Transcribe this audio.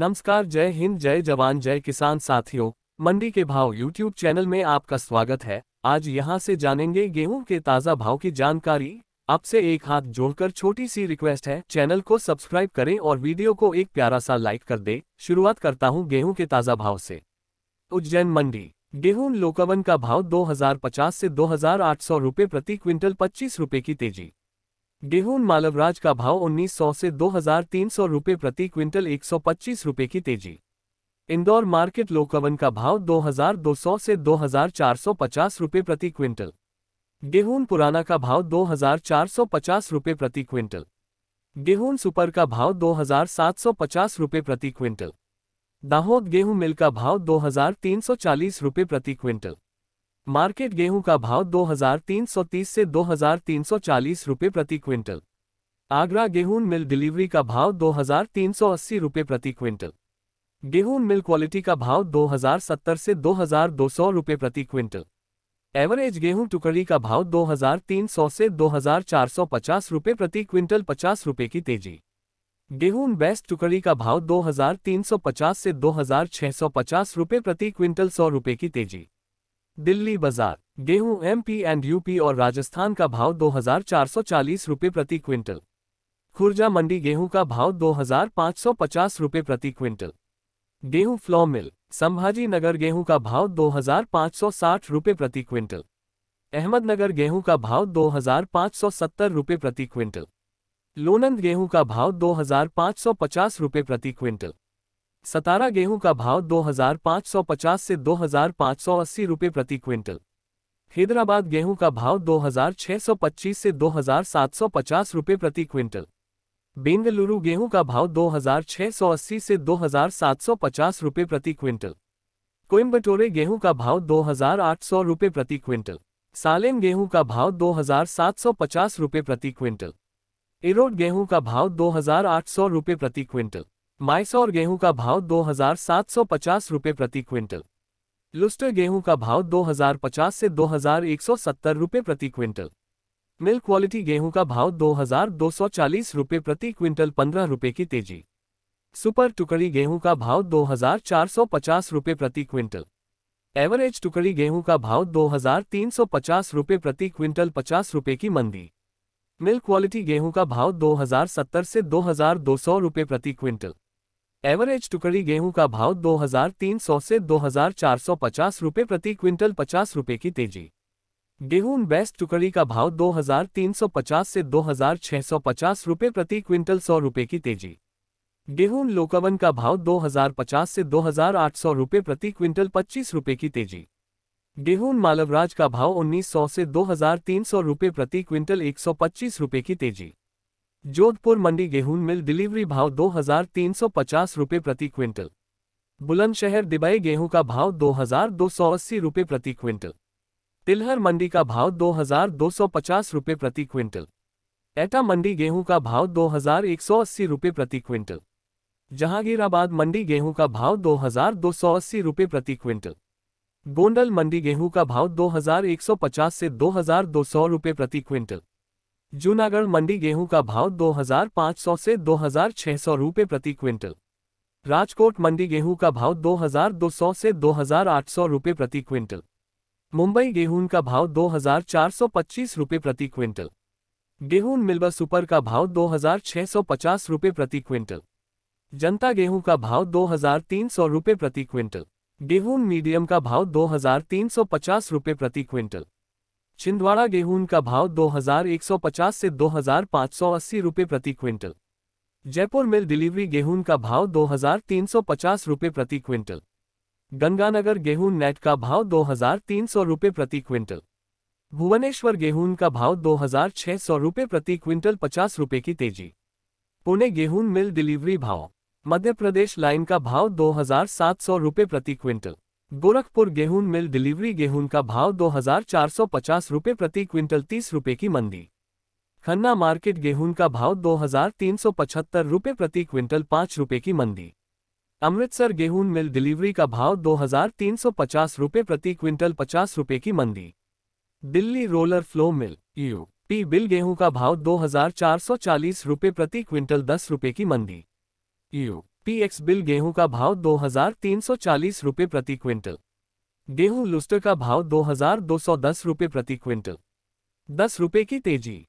नमस्कार जय हिंद जय जवान जय किसान साथियों मंडी के भाव यूट्यूब चैनल में आपका स्वागत है आज यहां से जानेंगे गेहूं के ताज़ा भाव की जानकारी आपसे एक हाथ जोड़कर छोटी सी रिक्वेस्ट है चैनल को सब्सक्राइब करें और वीडियो को एक प्यारा सा लाइक कर दे शुरुआत करता हूं गेहूं के ताज़ा भाव से उज्जैन मंडी गेहूं लोकवन का भाव दो से दो हजार प्रति क्विंटल पच्चीस की तेजी गेहूं मालवराज का भाव 1900 से 2300 रुपए प्रति क्विंटल 125 रुपए की तेजी इंदौर मार्केट लोकवन का भाव 2200 से 2450 रुपए प्रति क्विंटल गेहूं पुराना का भाव 2450 रुपए प्रति क्विंटल गेहूं सुपर का भाव 2750 रुपए प्रति क्विंटल दाहोद गेहूं मिल का भाव 2340 रुपए प्रति क्विंटल मार्केट गेहूं का भाव 2330 से 2340 रुपए प्रति क्विंटल आगरा गेहूं मिल डिलीवरी का भाव 2380 रुपए प्रति क्विंटल गेहूं मिल क्वालिटी का भाव 2070 से 2200 रुपए प्रति क्विंटल एवरेज गेहूं टुकड़ी का भाव 2300 से 2450 रुपए प्रति क्विंटल 50 रुपए की तेजी गेहूं बेस्ट टुकड़ी का भाव 2350 से 2650 रुपए प्रति क्विंटल 100 रुपए की तेजी दिल्ली बाजार गेहूं एमपी एंड यूपी और राजस्थान का भाव 2440 रुपए प्रति क्विंटल खुर्जा मंडी गेहूं का भाव 2550 रुपए प्रति क्विंटल गेहूं फ्लॉ मिल संभाजी नगर गेहूं का भाव 2560 रुपए प्रति क्विंटल अहमदनगर गेहूं का भाव 2570 रुपए प्रति क्विंटल लोनंद गेहूं का भाव 2550 रुपए प्रति क्विंटल सतारा गेहूं का भाव 2550 से 2580 रुपए प्रति क्विंटल हैदराबाद गेहूं का भाव 2625 से 2750 रुपए प्रति क्विंटल बेंगलुरु गेहूं का भाव 2680 से 2750 रुपए प्रति क्विंटल कोयम्बटोरे गेहूं का भाव 2800 रुपए प्रति क्विंटल सालेम गेहूं का भाव 2750 रुपए प्रति क्विंटल इरोड गेहूं का भाव 2800 रुपए प्रति क्विंटल माइसौर गेहूं का भाव दो हजार सात सौ पचास रुपये प्रति क्विंटल लुस्टर गेहूं का भाव 2050 से 2170 रुपये प्रति क्विंटल मिल क्वालिटी गेहूं का भाव 2240 रुपये प्रति क्विंटल 15 रुपये की तेजी सुपर टुकड़ी गेहूं का भाव 2450 रुपये प्रति क्विंटल एवरेज टुकड़ी गेहूं का भाव 2350 रुपये प्रति क्विंटल 50 रुपये की मंदी मिल क्वालिटी गेहूं का भाव 2070 से 2200 रुपये प्रति क्विंटल एवरेज टुकड़ी गेहूं का भाव 2,300 से 2,450 रुपए प्रति क्विंटल 50 रुपए की तेजी गेहूं बेस्ट टुकड़ी का भाव 2,350 से 2,650 रुपए प्रति क्विंटल 100 रुपए की तेजी गेहूं लोकवन का भाव 2,050 से 2,800 रुपए प्रति क्विंटल 25 रुपए की तेजी गेहूं मालवराज का भाव 1900 से 2,300 रुपए प्रति क्विंटल 125 रुपए की तेजी जोधपुर मंडी गेहूं मिल डिलीवरी भाव दो हजार तीन सौ पचास रुपये प्रति क्विंटल बुलंदशहर दिबई गेहूं का भाव दो हजार दो सौ अस्सी रुपये प्रति क्विंटल तिलहर मंडी का भाव दो हजार दो सौ पचास रुपये प्रति क्विंटल एटा मंडी गेहूं का भाव दो हजार एक सौ अस्सी रुपये प्रति क्विंटल जहांगीराबाद मंडी गेहूं का भाव दो हजार दो सौ अस्सी रुपये प्रति क्विंटल गोंडल मंडी गेहूं का भाव दो हजार एक सौ पचास से दो हजार दो सौ रुपये प्रति क्विंटल जूनागढ़ मंडी गेहूं का भाव 2,500 से 2,600 रुपये प्रति क्विंटल राजकोट मंडी गेहूं का भाव 2,200 से 2,800 रुपये प्रति क्विंटल मुंबई गेहूं का भाव 2,425 रुपये प्रति क्विंटल गेहूं मिलवा सुपर का भाव 2,650 रुपये प्रति क्विंटल जनता गेहूं का भाव 2,300 रुपये प्रति क्विंटल गेहूं मीडियम का भाव 2,350 रुपये प्रति क्विंटल छिंदवाड़ा गेहूं का भाव 2150 से 2580 रुपए प्रति क्विंटल जयपुर मिल डिलीवरी गेहूं का भाव 2350 रुपए प्रति क्विंटल गंगानगर गेहूं नेट का भाव 2300 रुपए प्रति क्विंटल भुवनेश्वर गेहूं का भाव 2600 रुपए प्रति क्विंटल 50 रुपए की तेजी पुणे गेहूं मिल डिलीवरी भाव मध्य प्रदेश लाइन का भाव 2700 रुपए प्रति क्विंटल गोरखपुर गेहूं मिल डिलीवरी गेहूं का भाव दो हजार चार सौ पचास प्रति क्विंटल तीस रुपए की मंदी खन्ना मार्केट गेहूं का भाव दो हजार तीन सौ पचहत्तर रुपये प्रति क्विंटल पांच रुपए की मंदी अमृतसर गेहूं मिल डिलीवरी का भाव दो हजार तीन सौ पचास रुपये प्रति क्विंटल पचास रुपए की मंदी Delhi roller flour mill U P बिल गेहूं का भाव दो हजार चार सौ चालीस रुपये प्रति क्विंटल दस रुपए की मंदी यू पीएक्स बिल गेहूं का भाव दो हजार तीन सौ चालीस प्रति क्विंटल गेहूं लुस्टर का भाव दो हजार दो सौ दस रुपये प्रति क्विंटल दस रुपये की तेजी